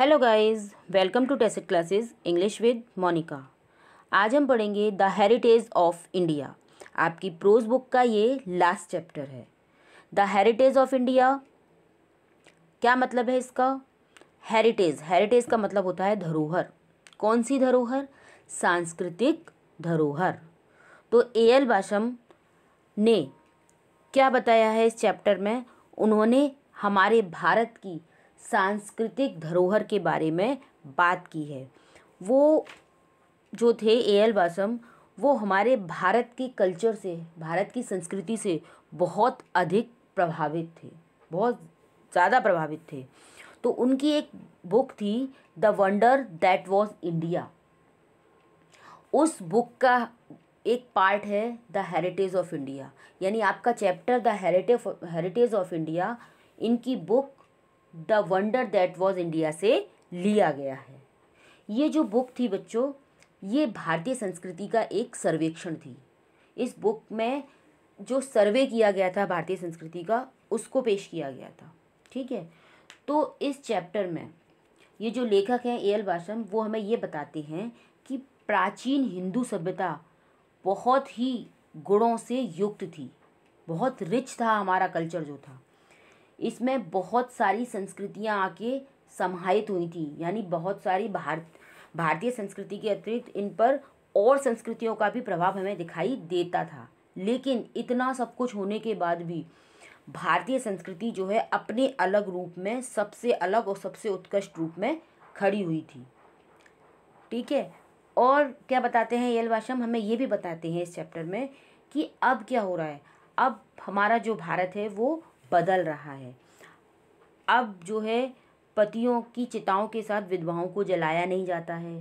Hello guys welcome to test classes English with Monica आज हम पढ़ेंगे द हेरिटेज ऑफ इंडिया आपकी prose book का ये लास्ट चैप्टर है द हेरिटेज ऑफ इंडिया क्या मतलब है इसका हेरिटेज हेरिटेज का मतलब होता है धरोहर कौन सी धरोहर सांस्कृतिक धरोहर तो ए एल बाशम ने क्या बताया है इस चैप्टर में उन्होंने हमारे भारत की सांस्कृतिक धरोहर के बारे में बात की है वो जो थे ए एल बासम वो हमारे भारत के कल्चर से भारत की संस्कृति से बहुत अधिक प्रभावित थे बहुत ज़्यादा प्रभावित थे तो उनकी एक बुक थी the wonder that was India उस बुक का एक पार्ट है द हेरिटेज ऑफ इंडिया यानी आपका chapter the heritage heritage of India इनकी book the wonder that was India से लिया गया है ये जो बुक थी बच्चों ये भारतीय संस्कृति का एक सर्वेक्षण थी इस बुक में जो सर्वे किया गया था भारतीय संस्कृति का उसको पेश किया गया था ठीक है तो इस चैप्टर में ये जो लेखक हैं ए एल बाशम वो हमें ये बताते हैं कि प्राचीन हिंदू सभ्यता बहुत ही गुणों से युक्त थी बहुत रिच था हमारा कल्चर जो था इसमें बहुत सारी संस्कृतियाँ आके समाहित हुई थी यानी बहुत सारी भारत भारतीय संस्कृति के अतिरिक्त इन पर और संस्कृतियों का भी प्रभाव हमें दिखाई देता था लेकिन इतना सब कुछ होने के बाद भी भारतीय संस्कृति जो है अपने अलग रूप में सबसे अलग और सबसे उत्कृष्ट रूप में खड़ी हुई थी ठीक है और क्या बताते हैं यल वाशम हमें ये भी बताते हैं इस चैप्टर में कि अब क्या हो रहा है अब हमारा जो भारत है वो बदल रहा है अब जो है पतियों की चिताओं के साथ विधवाओं को जलाया नहीं जाता है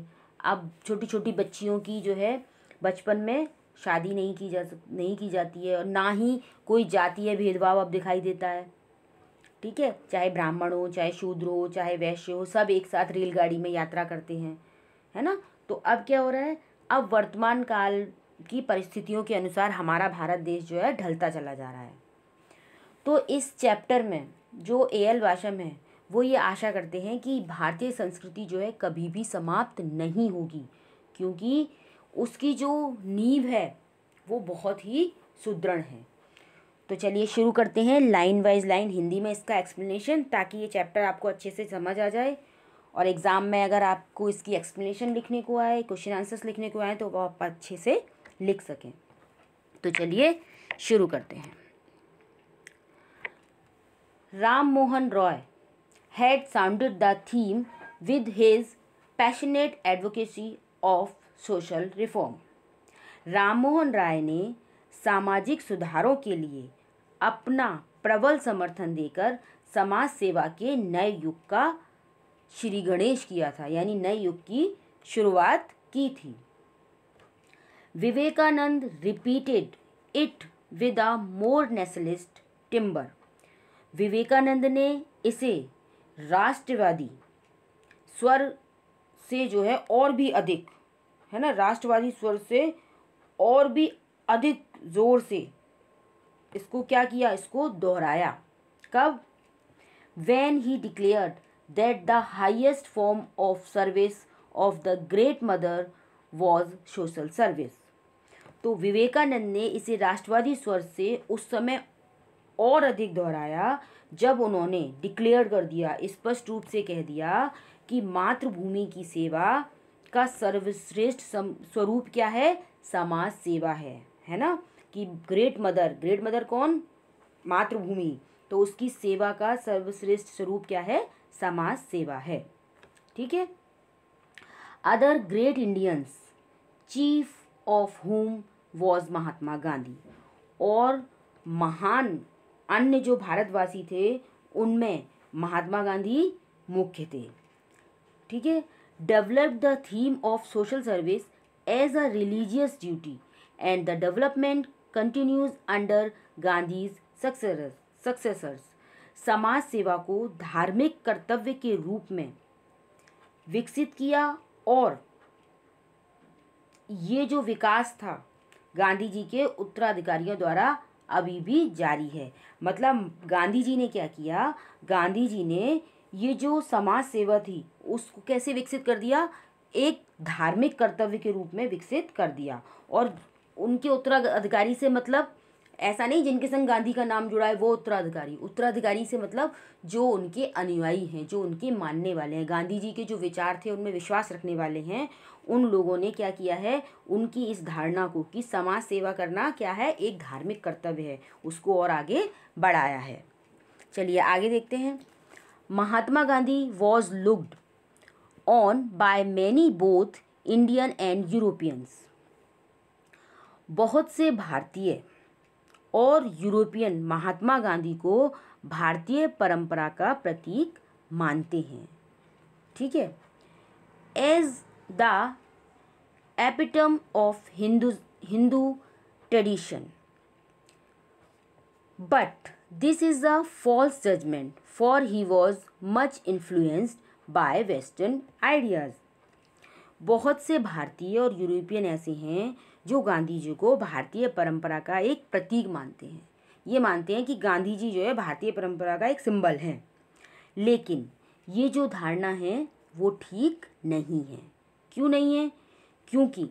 अब छोटी छोटी बच्चियों की जो है बचपन में शादी नहीं की जा सक नहीं की जाती है और ना ही कोई जातीय भेदभाव अब दिखाई देता है ठीक है चाहे ब्राह्मण हो चाहे शूद्र हो चाहे वैश्य हो सब एक साथ रेलगाड़ी में यात्रा करते हैं है ना तो अब क्या हो रहा है अब वर्तमान काल की परिस्थितियों के अनुसार हमारा भारत देश जो है ढलता चला जा रहा है तो इस चैप्टर में जो ए एल वाशम है वो ये आशा करते हैं कि भारतीय संस्कृति जो है कभी भी समाप्त नहीं होगी क्योंकि उसकी जो नींव है वो बहुत ही सुदृढ़ है तो चलिए शुरू करते हैं लाइन वाइज लाइन हिंदी में इसका एक्सप्लेनेशन ताकि ये चैप्टर आपको अच्छे से समझ आ जाए और एग्ज़ाम में अगर आपको इसकी एक्सप्लेनेशन लिखने को आए क्वेश्चन आंसर्स लिखने को आए तो वो आप अच्छे से लिख सकें तो चलिए शुरू करते हैं Ram Mohan Roy had sounded the theme with his passionate advocacy of social reform. Ram Mohan राय ने सामाजिक सुधारों के लिए अपना प्रबल समर्थन देकर समाज सेवा के नए युग का श्री गणेश किया था यानी नए युग की शुरुआत की थी Vivekananda repeated it with a more nationalist timber Vivekananda ने इसे राष्ट्रवादी स्वर से जो है और भी अधिक है ना राष्ट्रवादी स्वर से और भी अधिक जोर से इसको क्या किया इसको दोहराया कब when he declared that the highest form of service of the great mother was social service तो विवेकानंद ने इसे राष्ट्रवादी स्वर से उस समय और अधिक दोहराया जब उन्होंने डिक्लेयर कर दिया स्पष्ट रूप से कह दिया कि मातृभूमि की सेवा का सर्वश्रेष्ठ स्वरूप क्या है समाज सेवा है है ना कि ग्रेट मदर ग्रेट मदर कौन मातृभूमि तो उसकी सेवा का सर्वश्रेष्ठ स्वरूप क्या है समाज सेवा है ठीक है other great Indians chief of whom was Mahatma Gandhi और महान अन्य जो भारतवासी थे उनमें महात्मा गांधी मुख्य थे ठीक है develop the theme of social service as a religious duty and the development continues under Gandhi's successors successors समाज सेवा को धार्मिक कर्तव्य के रूप में विकसित किया और ये जो विकास था गांधी जी के उत्तराधिकारियों द्वारा अभी भी जारी है मतलब गांधी जी ने क्या किया गांधी जी ने ये जो समाज सेवा थी उसको कैसे विकसित कर दिया एक धार्मिक कर्तव्य के रूप में विकसित कर दिया और उनके उत्तराधिकारी से मतलब ऐसा नहीं जिनके संग गांधी का नाम जुड़ा है वो उत्तराधिकारी उत्तराधिकारी से मतलब जो उनके अनुयायी हैं जो उनके मानने वाले हैं गांधी जी के जो विचार थे उनमें विश्वास रखने वाले हैं उन लोगों ने क्या किया है उनकी इस धारणा को कि समाज सेवा करना क्या है एक धार्मिक कर्तव्य है उसको और आगे बढ़ाया है चलिए आगे देखते हैं Mahatma Gandhi was looked on by many both Indian and Europeans बहुत से भारतीय और यूरोपियन महात्मा गांधी को भारतीय परंपरा का प्रतीक मानते हैं ठीक है as the epitome of Hindu Hindu tradition but this is a false judgement for he was much influenced by western ideas बहुत से भारतीय और यूरोपियन ऐसे हैं जो गांधी जी को भारतीय परंपरा का एक प्रतीक मानते हैं ये मानते हैं कि गांधी जी जो है भारतीय परंपरा का एक सिंबल है लेकिन ये जो धारणा है वो ठीक नहीं है क्यों नहीं है क्योंकि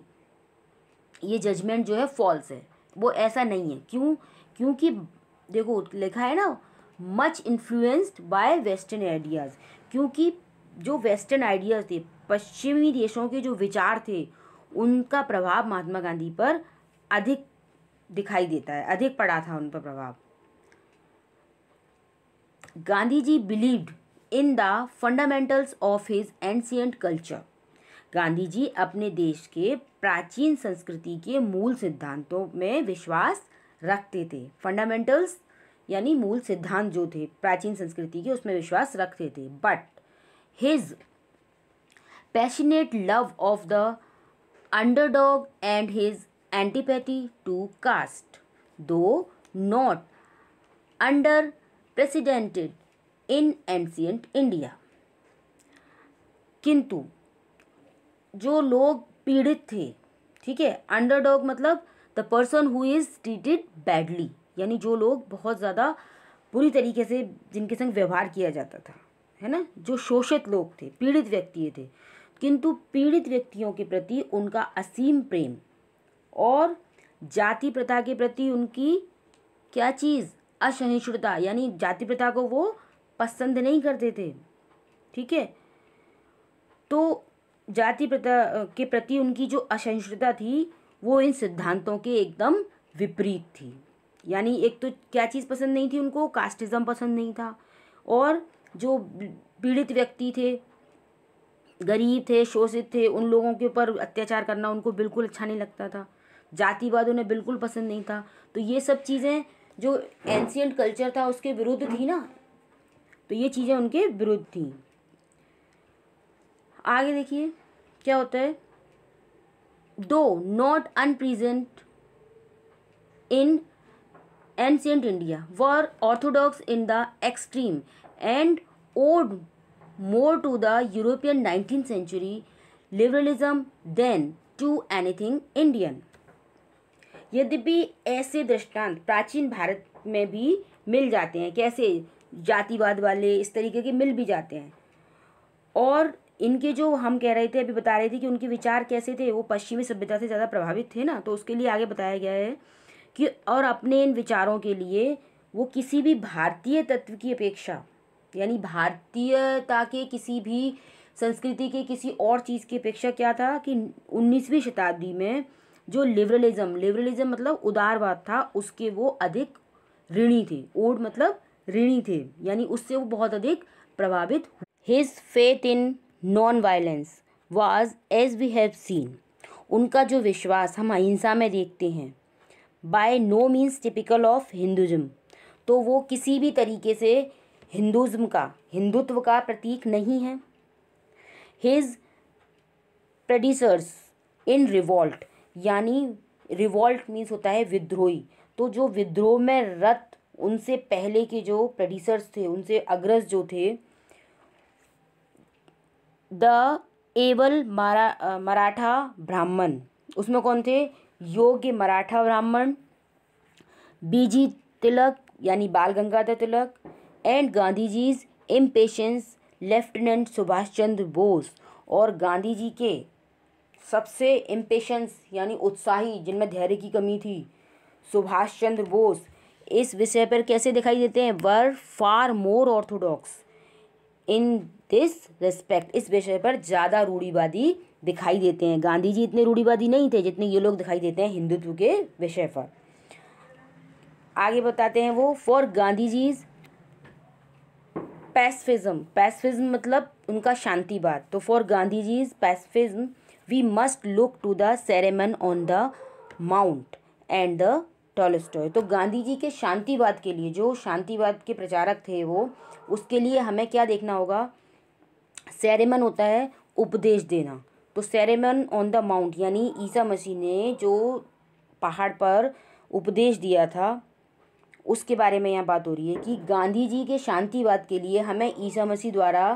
ये जजमेंट जो है फॉल्स है वो ऐसा नहीं है क्यों क्योंकि देखो लिखा है ना much influenced by western ideas क्योंकि जो वेस्टर्न आइडियाज़ थे पश्चिमी देशों के जो विचार थे उनका प्रभाव महात्मा गांधी पर अधिक दिखाई देता है अधिक पड़ा था उन पर प्रभाव Gandhi ji believed in the fundamentals of his ancient culture Gandhi ji अपने देश के प्राचीन संस्कृति के मूल सिद्धांतों में विश्वास रखते थे फंडामेंटल्स यानी मूल सिद्धांत जो थे प्राचीन संस्कृति के उसमें विश्वास रखते थे but his passionate love of the underdog and his antipathy to caste, though not underprecedented in ancient India. किंतु जो लोग पीड़ित थे ठीक है अंडरडॉग मतलब the person who is treated badly यानी जो लोग बहुत ज़्यादा बुरी तरीके से जिनके संग व्यवहार किया जाता था है ना जो शोषित लोग थे पीड़ित व्यक्ति थे किंतु पीड़ित व्यक्तियों के प्रति उनका असीम प्रेम और जाति प्रथा के प्रति उनकी क्या चीज़ असहिष्णुता यानी जाति प्रथा को वो पसंद नहीं करते थे ठीक है तो जाति प्रथा के प्रति उनकी जो असहिष्णुता थी वो इन सिद्धांतों के एकदम विपरीत थी यानी एक तो क्या चीज़ पसंद नहीं थी उनको कास्टिज्म पसंद नहीं था और जो पीड़ित व्यक्ति थे गरीब थे शोषित थे उन लोगों के ऊपर अत्याचार करना उनको बिल्कुल अच्छा नहीं लगता था जातिवाद उन्हें बिल्कुल पसंद नहीं था तो ये सब चीज़ें जो एंशियंट कल्चर था उसके विरुद्ध थी ना तो ये चीज़ें उनके विरुद्ध थी आगे देखिए क्या होता है though not unprecedented in ancient India were orthodox in the extreme and owed more to the European 19th century liberalism than to anything Indian. यद्यपि ऐसे दृष्टांत प्राचीन भारत में भी मिल जाते हैं कैसे जातिवाद वाले इस तरीके के मिल भी जाते हैं और इनके जो हम कह रहे थे अभी बता रहे थे कि उनके विचार कैसे थे वो पश्चिमी सभ्यता से ज़्यादा प्रभावित थे ना तो उसके लिए आगे बताया गया है कि और अपने इन विचारों के लिए वो किसी भी भारतीय तत्व की अपेक्षा यानी भारतीयता के किसी भी संस्कृति के किसी और चीज़ की अपेक्षा क्या था कि उन्नीसवीं शताब्दी में जो लिबरलिज्म लिबरलिज्म मतलब उदारवाद था उसके वो अधिक ऋणी थे ओड मतलब ऋणी थे यानी उससे वो बहुत अधिक प्रभावित his faith in non violence was as we have seen उनका जो विश्वास हम अहिंसा में देखते हैं by no means typical of Hinduism तो वो किसी भी तरीके से हिंदुज़्म का हिंदुत्व का प्रतीक नहीं है हिज प्रडिसर्स इन रिवॉल्ट यानी रिवॉल्ट मीन्स होता है विद्रोही तो जो विद्रोह में रत उनसे पहले के जो प्रोड्यूसर्स थे उनसे अग्रज जो थे द एबल मारा मराठा ब्राह्मण उसमें कौन थे योग्य मराठा ब्राह्मण बीजी तिलक यानी Bal Gangadhar Tilak and Gandhi ji's impatient lieutenant Subhash Chandra Bose और गांधी जी के सबसे इम्पेशंस यानी उत्साही जिनमें धैर्य की कमी थी सुभाष चंद्र बोस इस विषय पर कैसे दिखाई देते हैं were far more orthodox in this respect इस विषय पर ज़्यादा रूढ़ीवादी दिखाई देते हैं गांधी जी इतने रूढ़ीवादी नहीं थे जितने ये लोग दिखाई देते हैं हिंदुत्व के विषय पर आगे बताते हैं वो फॉर गांधी जीज पैसफिज्म पैसफिज्म मतलब उनका शांतिवाद तो for Gandhi ji is pacifism we must look to the Sermon on the Mount and the Tolstoy तो गांधी जी के शांतिवाद के लिए जो शांतिवाद के प्रचारक थे वो उसके लिए हमें क्या देखना होगा सेरेमन होता है उपदेश देना तो सेरेमन ऑन द माउंट यानी ईसा मसीह ने जो पहाड़ पर उपदेश दिया था उसके बारे में यहाँ बात हो रही है कि गांधी जी के शांतिवाद के लिए हमें ईसा मसीह द्वारा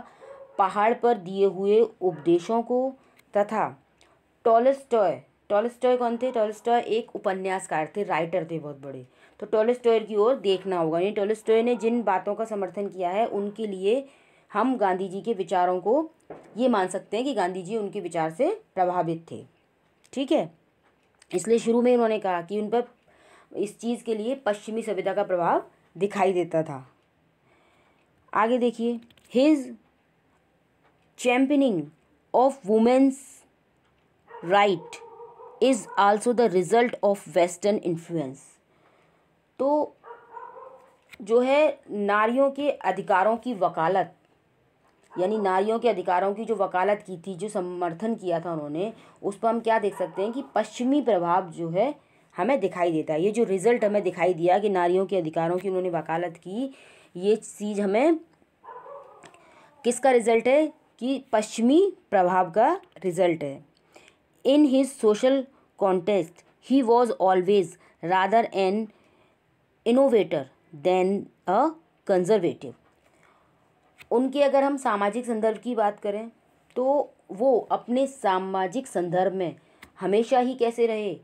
पहाड़ पर दिए हुए उपदेशों को तथा टोलस्टॉय टॉलेस्टॉय कौन थे टोलस्टॉय एक उपन्यासकार थे राइटर थे बहुत बड़े तो टॉलेस्टॉय की ओर देखना होगा यानी टॉलेस्टॉय ने जिन बातों का समर्थन किया है उनके लिए हम गांधी जी के विचारों को ये मान सकते हैं कि गांधी जी उनके विचार से प्रभावित थे ठीक है इसलिए शुरू में उन्होंने कहा कि उन पर इस चीज़ के लिए पश्चिमी सभ्यता का प्रभाव दिखाई देता था आगे देखिए his championing of women's right is also the result of western influence तो जो है नारियों के अधिकारों की वकालत यानी नारियों के अधिकारों की जो वकालत की थी जो समर्थन किया था उन्होंने उस पर हम क्या देख सकते हैं कि पश्चिमी प्रभाव जो है हमें दिखाई देता है ये जो रिज़ल्ट हमें दिखाई दिया कि नारियों के अधिकारों की उन्होंने वकालत की ये चीज़ हमें किसका रिज़ल्ट है कि पश्चिमी प्रभाव का रिज़ल्ट है in his social context he was always rather an innovator than a conservative उनके अगर हम सामाजिक संदर्भ की बात करें तो वो अपने सामाजिक संदर्भ में हमेशा ही कैसे रहे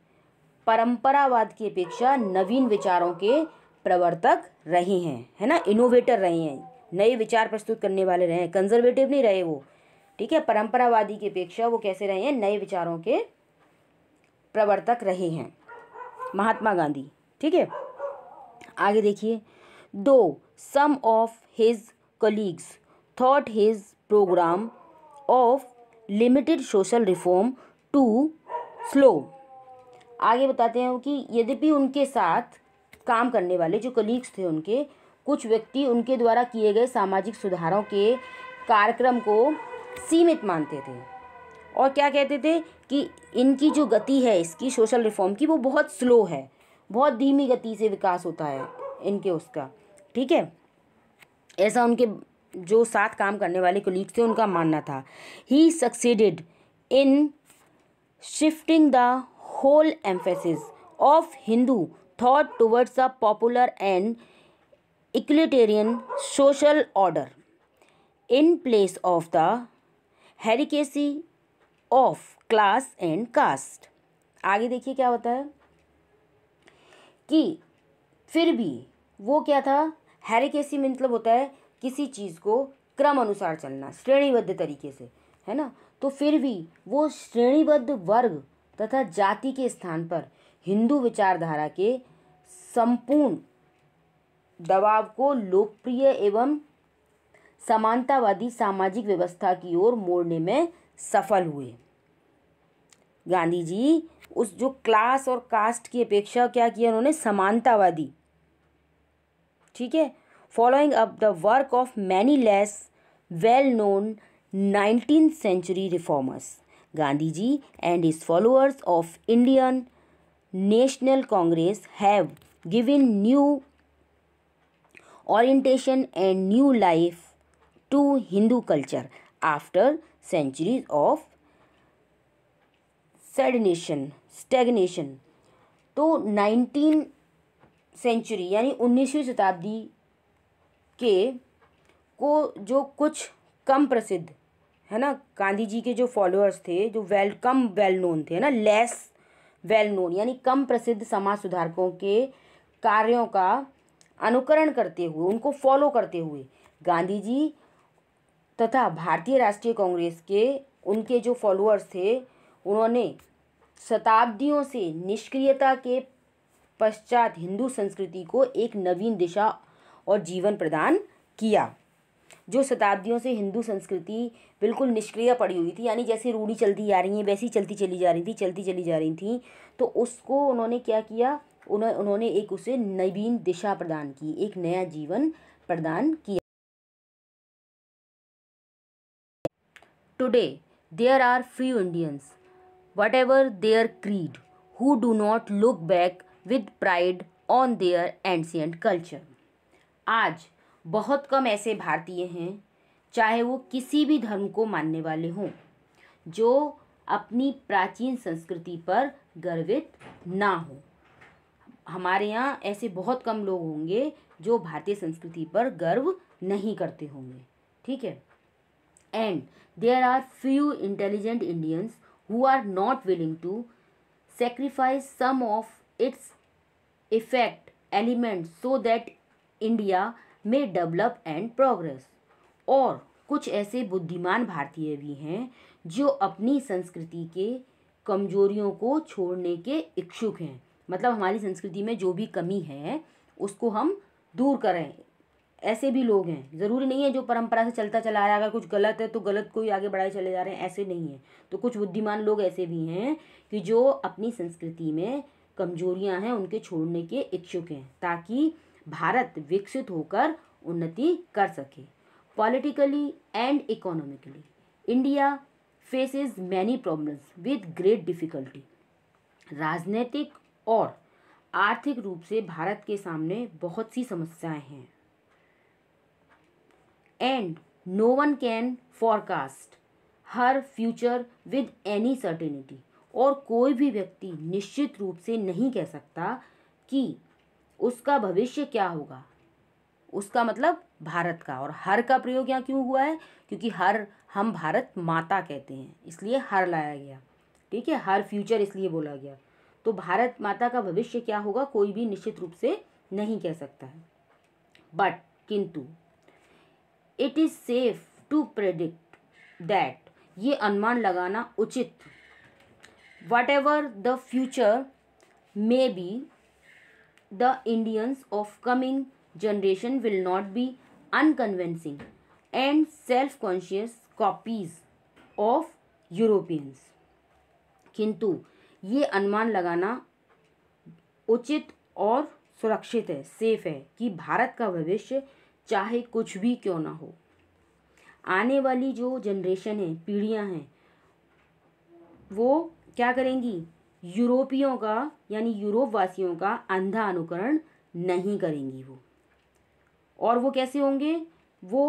परंपरावाद की अपेक्षा नवीन विचारों के प्रवर्तक रहे हैं है ना इनोवेटर रहे हैं नए विचार प्रस्तुत करने वाले रहे हैं कंजर्वेटिव नहीं रहे वो ठीक है परंपरावादी की अपेक्षा वो कैसे रहे हैं नए विचारों के प्रवर्तक रहे हैं महात्मा गांधी ठीक है आगे देखिए though some of his colleagues thought his programme of limited social reform too slow आगे बताते हैं कि यद्यपि उनके साथ काम करने वाले जो कलीग्स थे उनके कुछ व्यक्ति उनके द्वारा किए गए सामाजिक सुधारों के कार्यक्रम को सीमित मानते थे और क्या कहते थे कि इनकी जो गति है इसकी सोशल रिफॉर्म की वो बहुत स्लो है बहुत धीमी गति से विकास होता है इनके उसका ठीक है ऐसा उनके जो साथ काम करने वाले कलीग थे उनका मानना था he succeeded in shifting the whole emphasis of Hindu thought towards a popular and equalitarian social order in place of the hierarchy of class and caste आगे देखिए क्या होता है कि फिर भी वो क्या था हेरिकेसी मतलब होता है किसी चीज़ को क्रम अनुसार चलना श्रेणीबद्ध तरीके से है ना तो फिर भी वो श्रेणीबद्ध वर्ग तथा जाति के स्थान पर हिंदू विचारधारा के संपूर्ण दबाव को लोकप्रिय एवं समानतावादी सामाजिक व्यवस्था की ओर मोड़ने में सफल हुए गांधी जी उस जो क्लास और कास्ट की अपेक्षा क्या किया उन्होंने समानतावादी ठीक है following up the work of many less well known nineteen century reformers Gandhi ji and his followers of Indian National Congress have given new orientation and new life to Hindu culture after centuries of stagnation stagnation तो nineteen century यानी उन्नीसवीं शताब्दी के को जो कुछ कम प्रसिद्ध है ना गांधी जी के जो फॉलोअर्स थे जो वेल कम वेल नोन थे ना लेस वेल नोन यानी कम प्रसिद्ध समाज सुधारकों के कार्यों का अनुकरण करते हुए उनको फॉलो करते हुए गांधी जी तथा भारतीय राष्ट्रीय कांग्रेस के उनके जो फॉलोअर्स थे उन्होंने शताब्दियों से निष्क्रियता के पश्चात हिंदू संस्कृति को एक नवीन दिशा और जीवन प्रदान किया जो शताब्दियों से हिंदू संस्कृति बिल्कुल निष्क्रिय पड़ी हुई थी यानी जैसे रूढ़ी चलती जा रही है वैसी चलती चली जा रही थी चलती चली जा रही थी तो उसको उन्होंने क्या किया उन्होंने उन्होंने एक उसे नवीन दिशा प्रदान की एक नया जीवन प्रदान किया today there are few Indians whatever their creed who do not look back with pride on their ancient culture आज बहुत कम ऐसे भारतीय हैं चाहे वो किसी भी धर्म को मानने वाले हों जो अपनी प्राचीन संस्कृति पर गर्वित ना हो हमारे यहाँ ऐसे बहुत कम लोग होंगे जो भारतीय संस्कृति पर गर्व नहीं करते होंगे ठीक है and there are few intelligent Indians who are not willing to sacrifice some of its effect element so that India में डेवलप एंड प्रोग्रेस और कुछ ऐसे बुद्धिमान भारतीय भी हैं जो अपनी संस्कृति के कमजोरियों को छोड़ने के इच्छुक हैं मतलब हमारी संस्कृति में जो भी कमी है उसको हम दूर करें ऐसे भी लोग हैं ज़रूरी नहीं है जो परंपरा से चलता चला आ रहा है अगर कुछ गलत है तो गलत को ही आगे बढ़ाए चले जा रहे हैं ऐसे नहीं है तो कुछ बुद्धिमान लोग ऐसे भी हैं कि जो अपनी संस्कृति में कमजोरियां हैं उनके छोड़ने के इच्छुक हैं ताकि भारत विकसित होकर उन्नति कर सके politically and economically India faces many problems with great difficulty राजनीतिक और आर्थिक रूप से भारत के सामने बहुत सी समस्याएं हैं and no one can forecast her future with any certainty और कोई भी व्यक्ति निश्चित रूप से नहीं कह सकता कि उसका भविष्य क्या होगा उसका मतलब भारत का और हर का प्रयोग यहाँ क्यों हुआ है क्योंकि हर हम भारत माता कहते हैं इसलिए हर लाया गया ठीक है हर फ्यूचर इसलिए बोला गया तो भारत माता का भविष्य क्या होगा कोई भी निश्चित रूप से नहीं कह सकता है बट किंतु it is safe to predict that ये अनुमान लगाना उचित whatever the future may be the Indians of coming generation will not be unconvincing and self-conscious copies of Europeans किंतु ये अनुमान लगाना उचित और सुरक्षित है सेफ है कि भारत का भविष्य चाहे कुछ भी क्यों ना हो आने वाली जो जनरेशन है पीढ़ियां हैं वो क्या करेंगी यूरोपियों का यानी यूरोप वासियों का अंधा अनुकरण नहीं करेंगी वो और वो कैसे होंगे वो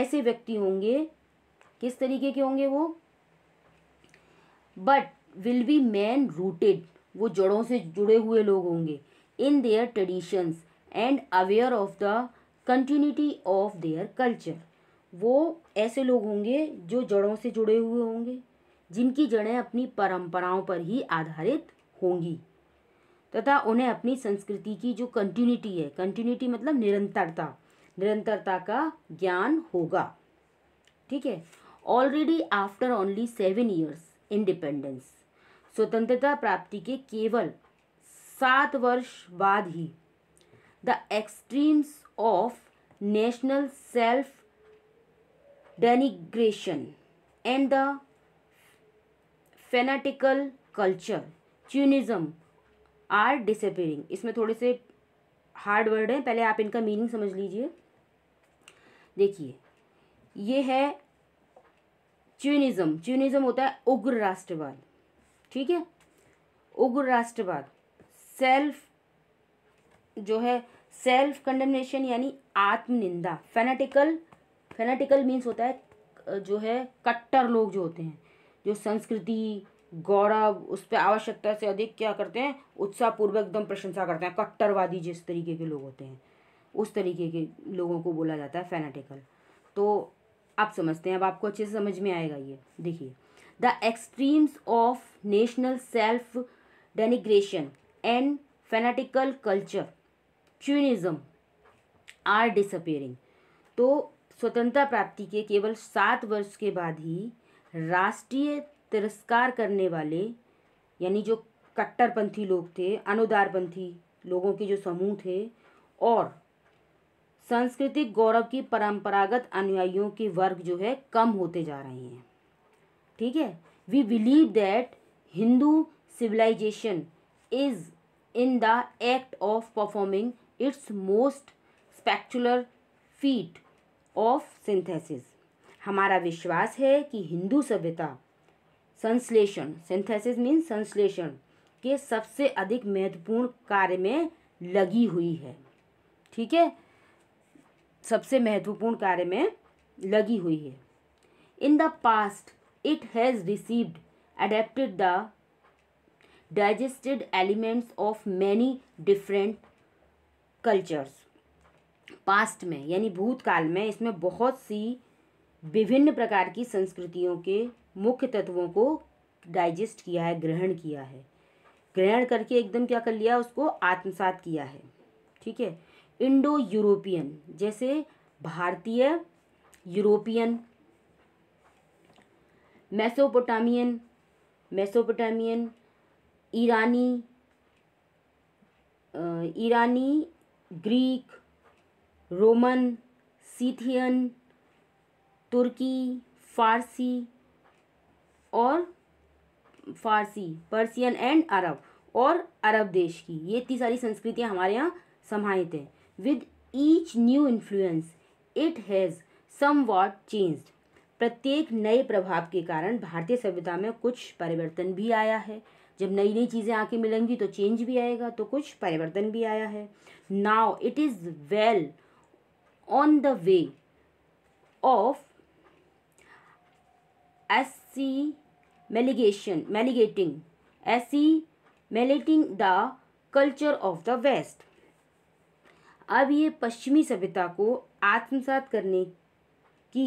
ऐसे व्यक्ति होंगे किस तरीके के होंगे वो but will be men rooted वो जड़ों से जुड़े हुए लोग होंगे in their traditions and aware of the continuity of their culture वो ऐसे लोग होंगे जो जड़ों से जुड़े हुए होंगे जिनकी जड़ें अपनी परंपराओं पर ही आधारित होंगी तथा उन्हें अपनी संस्कृति की जो कंटिन्यूटी है कंटिन्यूटी मतलब निरंतरता निरंतरता का ज्ञान होगा ठीक है already after only seven years independence स्वतंत्रता प्राप्ति के केवल सात वर्ष बाद ही the extremes of national self denigration and the fanatical culture chauvinism are disappearing इसमें थोड़े से हार्ड वर्ड हैं पहले आप इनका मीनिंग समझ लीजिए देखिए ये है ट्यूनिज़म च्यूनिज़्म होता है उग्र राष्ट्रवाद ठीक है उग्र राष्ट्रवाद सेल्फ जो है सेल्फ कंडेमनेशन यानी आत्मनिंदा फेनाटिकल फेनाटिकल मीन्स होता है जो है कट्टर लोग जो होते हैं जो संस्कृति गौरव उस पर आवश्यकता से अधिक क्या करते हैं उत्साहपूर्वक एकदम प्रशंसा करते हैं कट्टरवादी जिस तरीके के लोग होते हैं उस तरीके के लोगों को बोला जाता है फैनाटिकल तो आप समझते हैं अब आपको अच्छे से समझ में आएगा ये देखिए the extremes of national self denigration and fanatical culture chauvinism are disappearing तो स्वतंत्रता प्राप्ति के केवल सात वर्ष के बाद ही राष्ट्रीय तिरस्कार करने वाले यानी जो कट्टरपंथी लोग थे अनुदारपंथी लोगों के जो समूह थे और सांस्कृतिक गौरव की परंपरागत अनुयायियों के वर्ग जो है कम होते जा रहे हैं ठीक है we believe that Hindu civilisation is in the act of performing its most spectacular feat of synthesis हमारा विश्वास है कि हिंदू सभ्यता संश्लेषण सिंथेसिस मीन संश्लेषण के सबसे अधिक महत्वपूर्ण कार्य में लगी हुई है ठीक है सबसे महत्वपूर्ण कार्य में लगी हुई है in the past it has received adapted the digested elements of many different cultures past में यानी भूतकाल में इसमें बहुत सी विभिन्न प्रकार की संस्कृतियों के मुख्य तत्वों को डाइजेस्ट किया है ग्रहण किया है ग्रहण करके एकदम क्या कर लिया उसको आत्मसात किया है ठीक है इंडो यूरोपियन जैसे भारतीय यूरोपियन मेसोपोटामियन मेसोपोटामियन ईरानी ईरानी ग्रीक रोमन सीथियन तुर्की फारसी और फारसी पर्सियन एंड अरब और अरब देश की ये इतनी सारी संस्कृतियाँ हमारे यहाँ समाहित हैं with each new influence it has somewhat changed प्रत्येक नए प्रभाव के कारण भारतीय सभ्यता में कुछ परिवर्तन भी आया है जब नई नई चीज़ें आके मिलेंगी तो चेंज भी आएगा तो कुछ परिवर्तन भी आया है now it is well on the way of assimilation assimilating assimilating the culture of the west अब ये पश्चिमी सभ्यता को आत्मसात करने की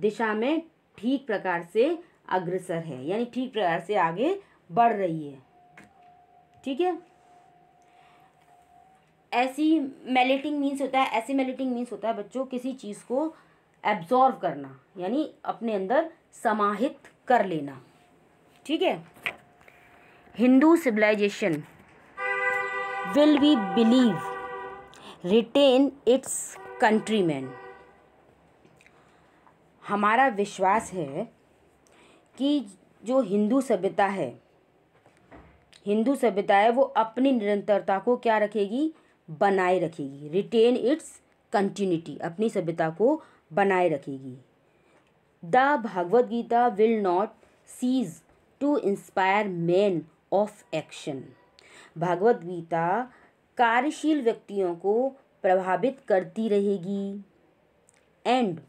दिशा में ठीक प्रकार से अग्रसर है यानी ठीक प्रकार से आगे बढ़ रही है ठीक है ऐसी मेलेटिंग मीन्स होता है ऐसी मेलेटिंग मीन्स होता है बच्चों किसी चीज़ को एब्जॉर्व करना यानी अपने अंदर समाहित कर लेना ठीक है Hindu civilisation will we believe retain its countryman हमारा विश्वास है कि जो हिंदू सभ्यता है हिंदू सभ्यता है वो अपनी निरंतरता को क्या रखेगी बनाए रखेगी रिटेन इट्स कंटिन्यूटी अपनी सभ्यता को बनाए रखेगी the Bhagavad Gita will not cease to inspire men of action Bhagavad Gita कार्यशील व्यक्तियों को प्रभावित करती रहेगी and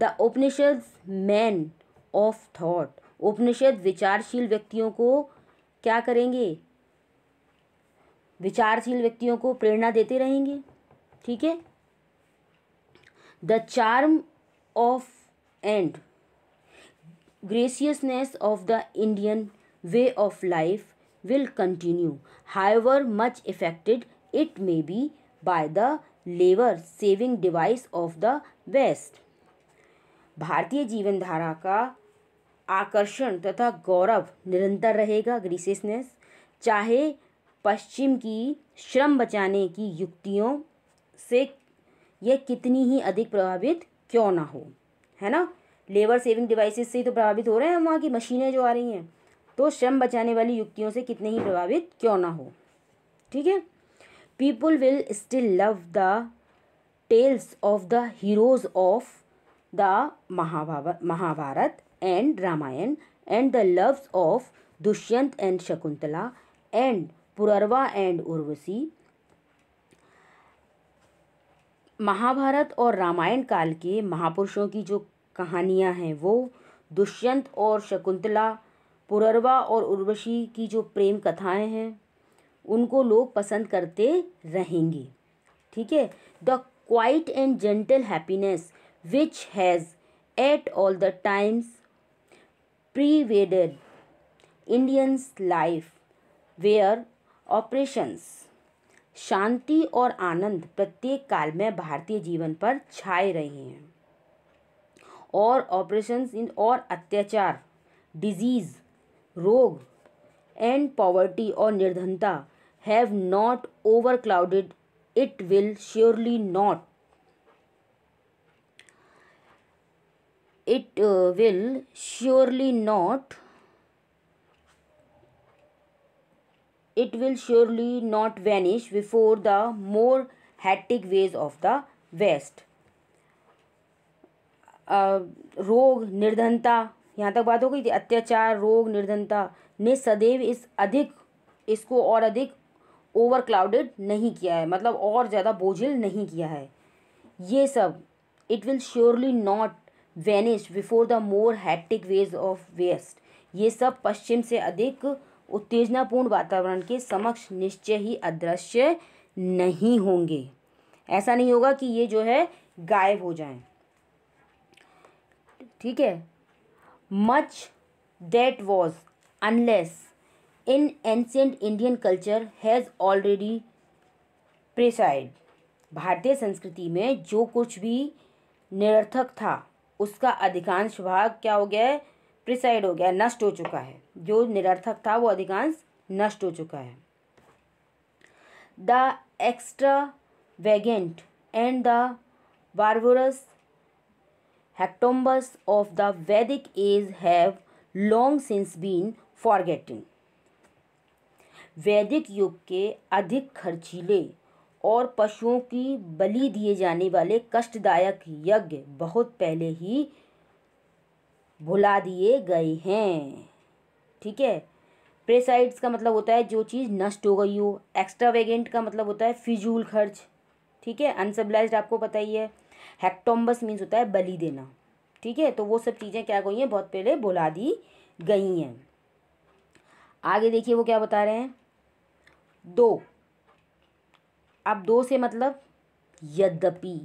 the Upanishad men of thought Upanishad विचारशील व्यक्तियों को क्या करेंगे विचारशील व्यक्तियों को प्रेरणा देते रहेंगे ठीक है the charm of and graciousness of the Indian way of life will continue however much affected it may be by the labour saving device of the west भारतीय जीवनधारा का आकर्षण तथा गौरव निरंतर रहेगा ग्रेसियसनेस चाहे पश्चिम की श्रम बचाने की युक्तियों से यह कितनी ही अधिक प्रभावित क्यों ना हो है ना लेबर सेविंग डिवाइसेस से ही तो प्रभावित हो रहे हैं वहाँ की मशीनें जो आ रही हैं तो श्रम बचाने वाली युक्तियों से कितने ही प्रभावित क्यों ना हो ठीक है people will still love the tales of the heroes of the Mahabharata and Ramayana and the loves of Dushyant and Shakuntala and Pururava and Urvashi Mahabharata और रामायण काल के महापुरुषों की जो कहानियाँ हैं वो दुष्यंत और शकुंतला पुरवा और उर्वशी की जो प्रेम कथाएं हैं उनको लोग पसंद करते रहेंगे ठीक है the quiet and gentle happiness which has at all the times pervaded Indians life where oppressions शांति और आनंद प्रत्येक काल में भारतीय जीवन पर छाए रहे हैं और ऑपरेशन इन और अत्याचार डिजीज़ रोग एंड पॉवर्टी और निर्धनता have not overclouded it will surely not it will surely not it will surely not vanish before the more hectic ways of the West. Uh, रोग निर्धनता यहाँ तक बात हो गई थी अत्याचार रोग निर्धनता ने सदैव इस अधिक इसको और अधिक ओवर क्लाउडेड नहीं किया है मतलब और ज़्यादा बोझिल नहीं किया है ये सब it will surely not vanish before the more hectic ways of west ये सब पश्चिम से अधिक उत्तेजनापूर्ण वातावरण के समक्ष निश्चय ही अदृश्य नहीं होंगे ऐसा नहीं होगा कि ये जो है गायब हो जाएं ठीक है much that was useless in ancient Indian culture has already perished भारतीय संस्कृति में जो कुछ भी निरर्थक था उसका अधिकांश भाग क्या हो गया है प्रिसाइड हो गया नष्ट हो चुका है जो निरर्थक था वो अधिकांश नष्ट हो चुका है the extravagant and the barbarous hecatombs of the Vedic age have long since been forgetting Vedic युग के अधिक खर्चीले और पशुओं की बलि दिए जाने वाले कष्टदायक यज्ञ बहुत पहले ही भुला दिए गए हैं ठीक है प्रेसाइड्स का मतलब होता है जो चीज़ नष्ट हो गई हो एक्स्ट्रावेगेंट का मतलब होता है फिजूल खर्च ठीक है अनसिविलाइज आपको पता ही है हेक्टोम्बस मीन्स होता है बलि देना ठीक है तो वो सब चीज़ें क्या गई हैं बहुत पहले बुला दी गई हैं आगे देखिए वो क्या बता रहे हैं दो अब दो से मतलब यद्यपि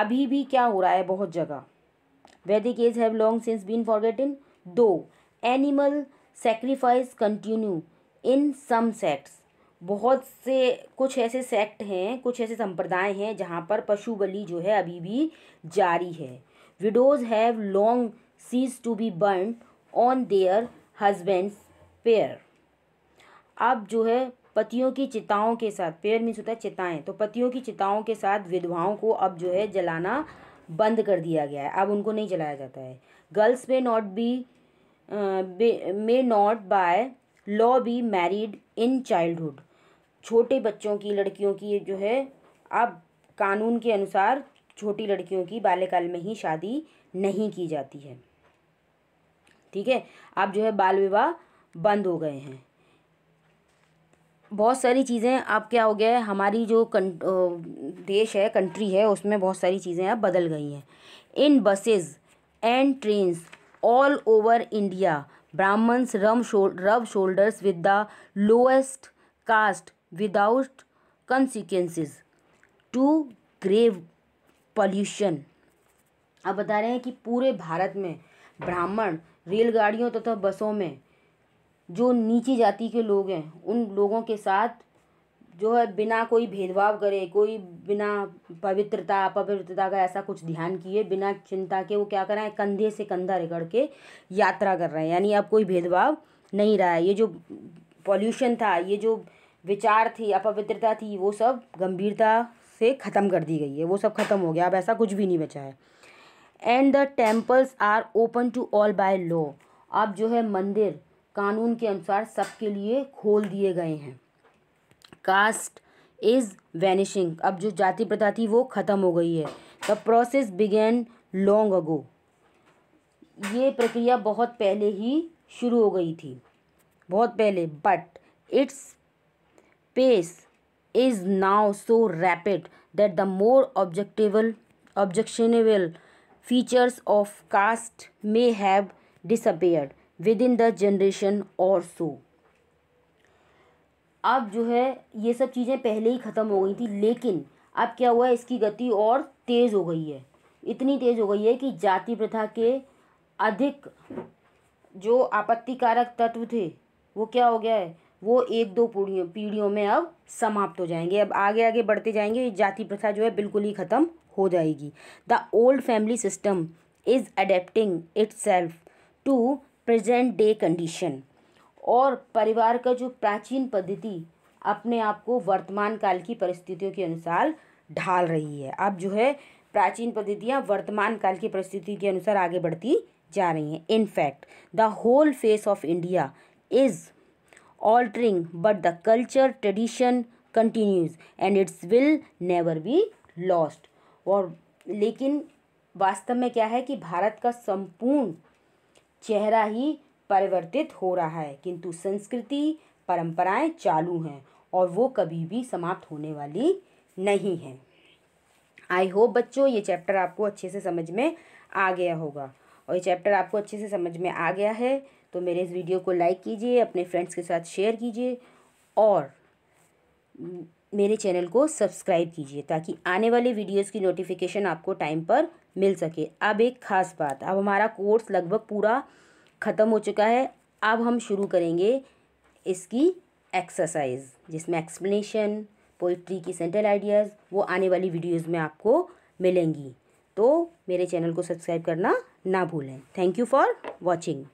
अभी भी क्या हो रहा है बहुत जगह Vedic age have long since been forgotten though animal sacrifice continue in some sects बहुत से कुछ ऐसे सेक्ट हैं कुछ ऐसे संप्रदाय हैं जहाँ पर पशु बलि जो है अभी भी जारी है widows have long cease to be burn on their husbands pyre अब जो है पतियों की चिताओं के साथ पेयर मीन्स होता है चिताएँ तो पतियों की चिताओं के साथ विधवाओं को अब जो है जलाना बंद कर दिया गया है अब उनको नहीं चलाया जाता है girls may not be may not by law be married in childhood छोटे बच्चों की लड़कियों की जो है अब कानून के अनुसार छोटी लड़कियों की बाल्यकाल में ही शादी नहीं की जाती है ठीक है अब जो है बाल विवाह बंद हो गए हैं बहुत सारी चीज़ें अब क्या हो गया है हमारी जो कं देश है कंट्री है उसमें बहुत सारी चीज़ें अब बदल गई हैं in buses and trains all over India Brahmins rub rub shoulders with the lowest caste without consequences to grave pollution अब बता रहे हैं कि पूरे भारत में ब्राह्मण रेलगाड़ियों तथा तो तो बसों में जो नीची जाति के लोग हैं उन लोगों के साथ जो है बिना कोई भेदभाव करे कोई बिना पवित्रता अपवित्रता का ऐसा कुछ ध्यान किए बिना चिंता के वो क्या कर रहे हैं कंधे से कंधा रगड़ के यात्रा कर रहे हैं यानी अब कोई भेदभाव नहीं रहा है ये जो पॉल्यूशन था ये जो विचार थी अपवित्रता थी वो सब गंभीरता से ख़त्म कर दी गई है वो सब ख़त्म हो गया अब ऐसा कुछ भी नहीं बचा है and the temples are open to all by law अब जो है मंदिर कानून के अनुसार सबके लिए खोल दिए गए हैं कास्ट इज़ वैनिशिंग अब जो जाति प्रथा थी वो ख़त्म हो गई है the process began long ago ये प्रक्रिया बहुत पहले ही शुरू हो गई थी बहुत पहले but its pace is now so rapid that the more objective objectionable features of caste may have disappeared within the generation और सो अब जो है ये सब चीज़ें पहले ही ख़त्म हो गई थी लेकिन अब क्या हुआ इसकी गति और तेज़ हो गई है इतनी तेज़ हो गई है कि जाति प्रथा के अधिक जो आपत्तिकारक तत्व थे वो क्या हो गया है वो एक दो पीढ़ियों पीढ़ियों में अब समाप्त हो जाएंगे अब आगे आगे बढ़ते जाएंगे जाति प्रथा जो है बिल्कुल ही ख़त्म हो जाएगी the old family system is adapting itself to present day condition और परिवार का जो प्राचीन पद्धति अपने आप को वर्तमान काल की परिस्थितियों के अनुसार ढाल रही है अब जो है प्राचीन पद्धतियाँ वर्तमान काल की परिस्थिति के अनुसार आगे बढ़ती जा रही हैं in fact the whole face of India is altering but the culture tradition continues and its will never be lost और लेकिन वास्तव में क्या है कि भारत का संपूर्ण चेहरा ही परिवर्तित हो रहा है किंतु संस्कृति परंपराएं चालू हैं और वो कभी भी समाप्त होने वाली नहीं हैं आई होप बच्चों ये चैप्टर आपको अच्छे से समझ में आ गया होगा और ये चैप्टर आपको अच्छे से समझ में आ गया है तो मेरे इस वीडियो को लाइक कीजिए अपने फ्रेंड्स के साथ शेयर कीजिए और मेरे चैनल को सब्सक्राइब कीजिए ताकि आने वाले वीडियोस की नोटिफिकेशन आपको टाइम पर मिल सके अब एक ख़ास बात अब हमारा कोर्स लगभग पूरा ख़त्म हो चुका है अब हम शुरू करेंगे इसकी एक्सरसाइज जिसमें एक्सप्लेनेशन पोइट्री की सेंट्रल आइडियाज़ वो आने वाली वीडियोज़ में आपको मिलेंगी तो मेरे चैनल को सब्सक्राइब करना ना भूलें थैंक यू फॉर वॉचिंग